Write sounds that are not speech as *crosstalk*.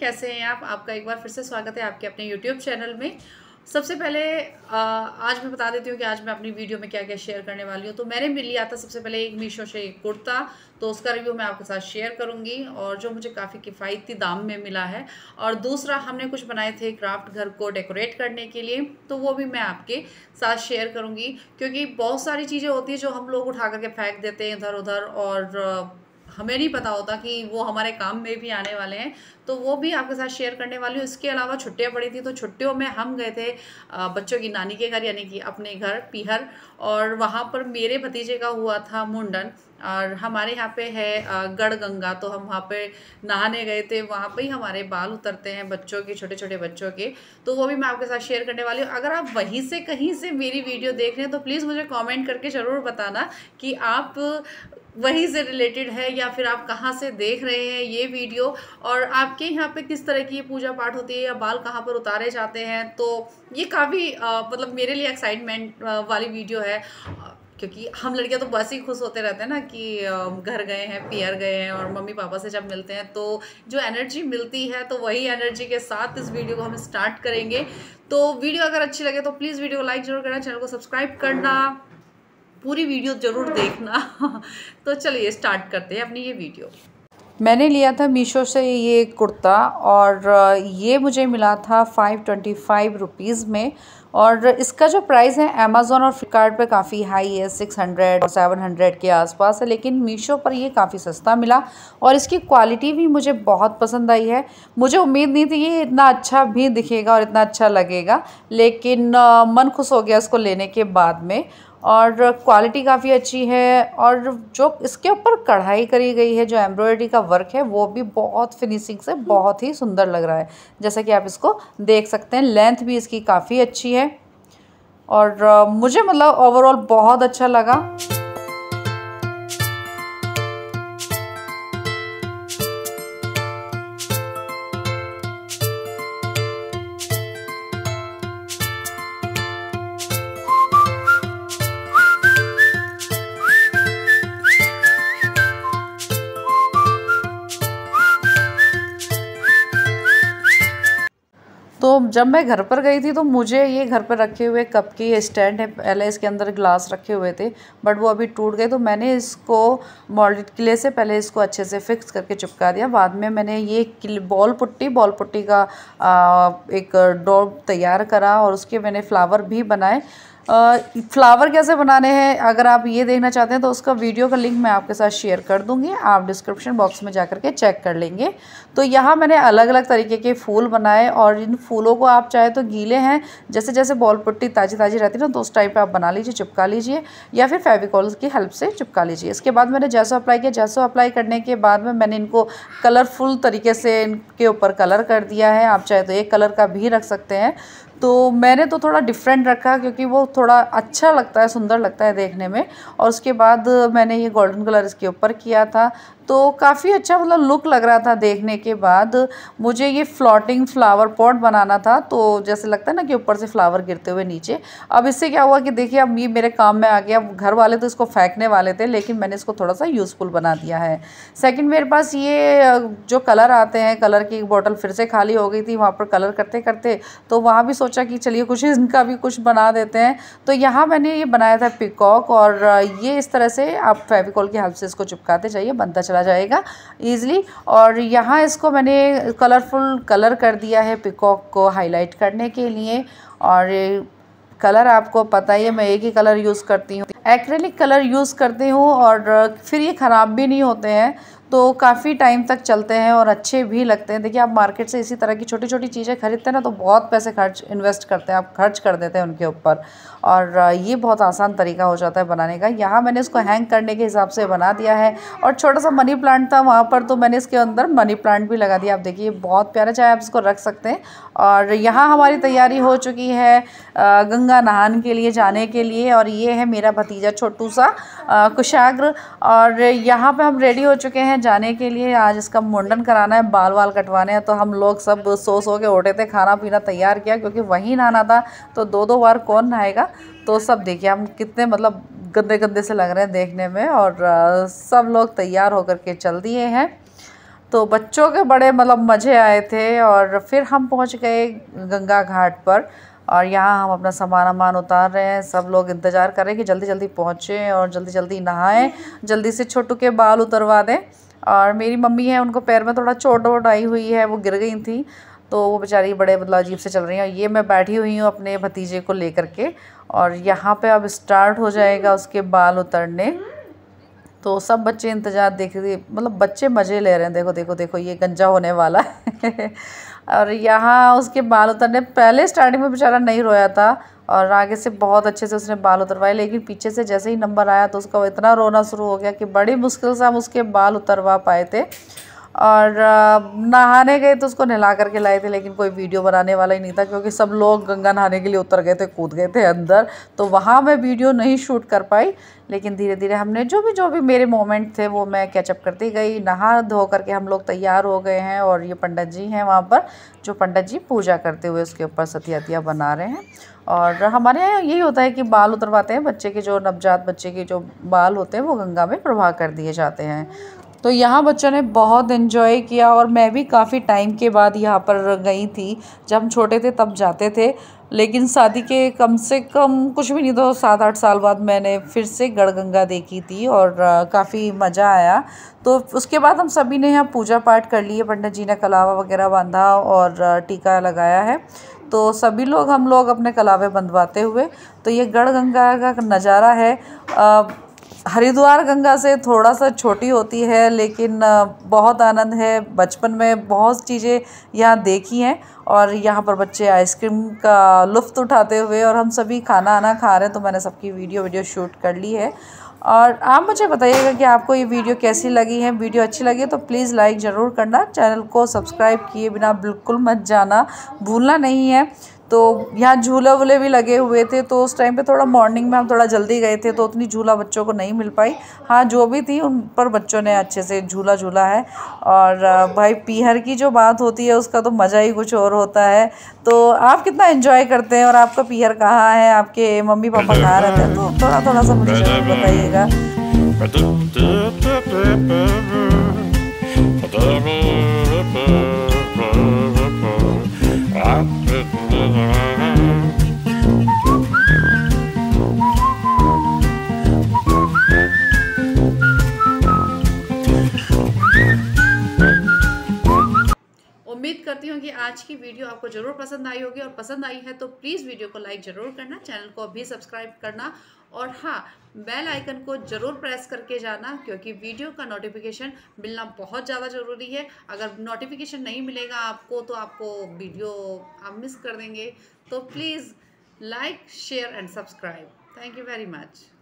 कैसे हैं आप आपका एक बार फिर से स्वागत है आपके अपने यूट्यूब चैनल में सबसे पहले आज मैं बता देती हूँ कि आज मैं अपनी वीडियो में क्या क्या शेयर करने वाली हूँ तो मैंने मिल लिया था सबसे पहले एक मीशो से एक कुर्ता तो उसका रिव्यू मैं आपके साथ शेयर करूँगी और जो मुझे काफ़ी किफ़ायती दाम में मिला है और दूसरा हमने कुछ बनाए थे क्राफ्ट घर को डेकोरेट करने के लिए तो वो भी मैं आपके साथ शेयर करूँगी क्योंकि बहुत सारी चीज़ें होती हैं जो हम लोग उठा करके फेंक देते हैं इधर उधर और हमें नहीं पता होता कि वो हमारे काम में भी आने वाले हैं तो वो भी आपके साथ शेयर करने वाली हूँ इसके अलावा छुट्टियाँ पड़ी थी तो छुट्टियों में हम गए थे बच्चों की नानी के घर यानी कि अपने घर पीहर और वहाँ पर मेरे भतीजे का हुआ था मुंडन और हमारे यहाँ पे है गढ़ गंगा तो हम वहाँ पे नहाने गए थे वहाँ पे ही हमारे बाल उतरते हैं बच्चों के छोटे छोटे बच्चों के तो वो भी मैं आपके साथ शेयर करने वाली हूँ अगर आप वहीं से कहीं से मेरी वीडियो देख रहे हैं तो प्लीज़ मुझे कमेंट करके ज़रूर बताना कि आप वहीं से रिलेटेड है या फिर आप कहाँ से देख रहे हैं ये वीडियो और आपके यहाँ पे किस तरह की पूजा पाठ होती है या बाल कहाँ पर उतारे जाते हैं तो ये काफ़ी मतलब मेरे लिए एक्साइटमेंट वाली वीडियो है क्योंकि हम लड़कियां तो बस ही खुश होते रहते हैं ना कि घर गए हैं पियर गए हैं और मम्मी पापा से जब मिलते हैं तो जो एनर्जी मिलती है तो वही एनर्जी के साथ इस वीडियो को हम स्टार्ट करेंगे तो वीडियो अगर अच्छी लगे तो प्लीज़ वीडियो को लाइक जरूर करना चैनल को सब्सक्राइब करना पूरी वीडियो ज़रूर देखना *laughs* तो चलिए स्टार्ट करते हैं अपनी ये वीडियो मैंने लिया था मीशो से ये कुर्ता और ये मुझे मिला था फ़ाइव ट्वेंटी फ़ाइव रुपीज़ में और इसका जो प्राइस है अमेज़ोन और फ्लिपकार्ट पे काफ़ी हाई है सिक्स हंड्रेड और सेवन हंड्रेड के आसपास है लेकिन मीशो पर ये काफ़ी सस्ता मिला और इसकी क्वालिटी भी मुझे बहुत पसंद आई है मुझे उम्मीद नहीं थी ये इतना अच्छा भी दिखेगा और इतना अच्छा लगेगा लेकिन मन खुश हो गया इसको लेने के बाद में और क्वालिटी काफ़ी अच्छी है और जो इसके ऊपर कढ़ाई करी गई है जो एम्ब्रॉयडरी का वर्क है वो भी बहुत फिनिशिंग से बहुत ही सुंदर लग रहा है जैसा कि आप इसको देख सकते हैं लेंथ भी इसकी काफ़ी अच्छी है और मुझे मतलब ओवरऑल बहुत अच्छा लगा जब मैं घर पर गई थी तो मुझे ये घर पर रखे हुए कप की ये स्टैंड है पहले इसके अंदर ग्लास रखे हुए थे बट वो अभी टूट गए तो मैंने इसको मॉल्ड किले से पहले इसको अच्छे से फिक्स करके चिपका दिया बाद में मैंने ये बॉल पुट्टी बॉल पुट्टी का आ, एक डॉ तैयार करा और उसके मैंने फ्लावर भी बनाए फ्लावर कैसे बनाने हैं अगर आप ये देखना चाहते हैं तो उसका वीडियो का लिंक मैं आपके साथ शेयर कर दूंगी आप डिस्क्रिप्शन बॉक्स में जा के चेक कर लेंगे तो यहाँ मैंने अलग अलग तरीके के फूल बनाए और इन फूलों को आप चाहे तो गीले हैं जैसे जैसे बॉल पट्टी ताज़ी ताज़ी रहती है ना तो उस टाइप पर आप बना लीजिए चिपका लीजिए या फिर फेविकॉल की हेल्प से चिपका लीजिए इसके बाद मैंने जैसो अप्लाई किया जैसो अप्लाई करने के बाद में मैंने इनको कलरफुल तरीके से इनके ऊपर कलर कर दिया है आप चाहे तो एक कलर का भी रख सकते हैं तो मैंने तो थोड़ा डिफरेंट रखा क्योंकि वो थोड़ा अच्छा लगता है सुंदर लगता है देखने में और उसके बाद मैंने ये गोल्डन कलर इसके ऊपर किया था तो काफ़ी अच्छा मतलब लुक लग रहा था देखने के बाद मुझे ये फ्लॉटिंग फ्लावर पॉट बनाना था तो जैसे लगता है ना कि ऊपर से फ्लावर गिरते हुए नीचे अब इससे क्या हुआ कि देखिए अब ये मेरे काम में आ गया अब घर वाले तो इसको फेंकने वाले थे लेकिन मैंने इसको थोड़ा सा यूज़फुल बना दिया है सेकंड मेरे पास ये जो कलर आते हैं कलर की एक बॉटल फिर से खाली हो गई थी वहाँ पर कलर करते करते तो वहाँ भी सोचा कि चलिए कुछ इनका भी कुछ बना देते हैं तो यहाँ मैंने ये बनाया था पिकॉक और ये इस तरह से आप फेविकॉल की हेल्प से इसको चिपकाते जाइए बनता चला चला जाएगा ईज़िली और यहाँ इसको मैंने कलरफुल कलर कर दिया है पिकॉक को हाईलाइट करने के लिए और कलर आपको पता ही है मैं एक ही कलर यूज़ करती हूँ एक्रेलिक कलर यूज़ करती हूँ और फिर ये ख़राब भी नहीं होते हैं तो काफ़ी टाइम तक चलते हैं और अच्छे भी लगते हैं देखिए आप मार्केट से इसी तरह की छोटी छोटी चीज़ें खरीदते हैं ना तो बहुत पैसे खर्च इन्वेस्ट करते हैं आप खर्च कर देते हैं उनके ऊपर और ये बहुत आसान तरीका हो जाता है बनाने का यहाँ मैंने इसको हैंग करने के हिसाब से बना दिया है और छोटा सा मनी प्लांट था वहाँ पर तो मैंने इसके अंदर मनी प्लांट भी लगा दिया आप देखिए बहुत प्यारा चाहे आप इसको रख सकते हैं और यहाँ हमारी तैयारी हो चुकी है गंगा नहान के लिए जाने के लिए और ये है मेरा भतीजा छोटू सा कुशाग्र और यहाँ पर हम रेडी हो चुके हैं हैं जाने के लिए आज इसका मुंडन कराना है बाल वाल कटवाने हैं तो हम लोग सब सो सो के उठे थे खाना पीना तैयार किया क्योंकि वहीं नहाना था तो दो दो बार कौन नहाएगा तो सब देखिए हम कितने मतलब गंदे गंदे से लग रहे हैं देखने में और सब लोग तैयार होकर के चल दिए हैं तो बच्चों के बड़े मतलब मज़े आए थे और फिर हम पहुंच गए गंगा घाट पर और यहाँ हम अपना सामान वामान उतार रहे हैं सब लोग इंतज़ार कर रहे हैं कि जल्दी जल्दी पहुँचें और जल्दी जल्दी नहाएं जल्दी से छोटू के बाल उतरवा दें और मेरी मम्मी है उनको पैर में थोड़ा चोट वोट आई हुई है वो गिर गई थी तो वो बेचारी बड़े मतलब अजीब से चल रही हैं और ये मैं बैठी हुई हूँ अपने भतीजे को लेकर के और यहाँ पर अब स्टार्ट हो जाएगा उसके बाल उतरने तो सब बच्चे इंतज़ार देख रहे मतलब बच्चे मज़े ले रहे हैं देखो देखो देखो ये गंजा होने वाला है *laughs* और यहाँ उसके बाल उतरने पहले स्टार्टिंग में बेचारा नहीं रोया था और आगे से बहुत अच्छे से उसने बाल उतरवाए लेकिन पीछे से जैसे ही नंबर आया तो उसका इतना रोना शुरू हो गया कि बड़ी मुश्किल से हम उसके बाल उतरवा पाए थे और नहाने गए तो उसको नहला करके लाए थे लेकिन कोई वीडियो बनाने वाला ही नहीं था क्योंकि सब लोग गंगा नहाने के लिए उतर गए थे कूद गए थे अंदर तो वहाँ मैं वीडियो नहीं शूट कर पाई लेकिन धीरे धीरे हमने जो भी जो भी मेरे मोमेंट थे वो मैं कैचअप करती गई नहा धो करके हम लोग तैयार हो गए हैं और ये पंडित जी हैं वहाँ पर जो पंडित जी पूजा करते हुए उसके ऊपर सतिया बना रहे हैं और हमारे यहाँ यही होता है कि बाल उतरवाते हैं बच्चे के जो नवजात बच्चे के जो बाल होते हैं वो गंगा में प्रवाह कर दिए जाते हैं तो यहाँ बच्चों ने बहुत इन्जॉय किया और मैं भी काफ़ी टाइम के बाद यहाँ पर गई थी जब हम छोटे थे तब जाते थे लेकिन शादी के कम से कम कुछ भी नहीं तो सात आठ साल बाद मैंने फिर से गढ़गंगा देखी थी और काफ़ी मज़ा आया तो उसके बाद हम सभी ने यहाँ पूजा पाठ कर लिए पंडित जी ने कलावा वगैरह बांधा और टीका लगाया है तो सभी लोग हम लोग अपने कलावे बंधवाते हुए तो ये गढ़ गंगा का नज़ारा है हरिद्वार गंगा से थोड़ा सा छोटी होती है लेकिन बहुत आनंद है बचपन में बहुत चीज़ें यहाँ देखी हैं और यहाँ पर बच्चे आइसक्रीम का लुफ्त उठाते हुए और हम सभी खाना आना खा रहे हैं तो मैंने सबकी वीडियो वीडियो शूट कर ली है और आप मुझे बताइएगा कि आपको ये वीडियो कैसी लगी है वीडियो अच्छी लगी तो प्लीज़ लाइक ज़रूर करना चैनल को सब्सक्राइब किए बिना बिल्कुल मत जाना भूलना नहीं है तो यहाँ झूला वूले भी लगे हुए थे तो उस टाइम पे थोड़ा मॉर्निंग में हम थोड़ा जल्दी गए थे तो उतनी झूला बच्चों को नहीं मिल पाई हाँ जो भी थी उन पर बच्चों ने अच्छे से झूला झूला है और भाई पीहर की जो बात होती है उसका तो मज़ा ही कुछ और होता है तो आप कितना इन्जॉय करते हैं और आपका पीहर कहाँ है आपके मम्मी पापा कहाँ रहते हैं तो थोड़ा थोड़ा सा मुझे बताइएगा *laughs* *laughs* आज की वीडियो आपको ज़रूर पसंद आई होगी और पसंद आई है तो प्लीज़ वीडियो को लाइक ज़रूर करना चैनल को भी सब्सक्राइब करना और हाँ बेल आइकन को ज़रूर प्रेस करके जाना क्योंकि वीडियो का नोटिफिकेशन मिलना बहुत ज़्यादा ज़रूरी है अगर नोटिफिकेशन नहीं मिलेगा आपको तो आपको वीडियो आप मिस कर देंगे तो please like share and subscribe thank you very much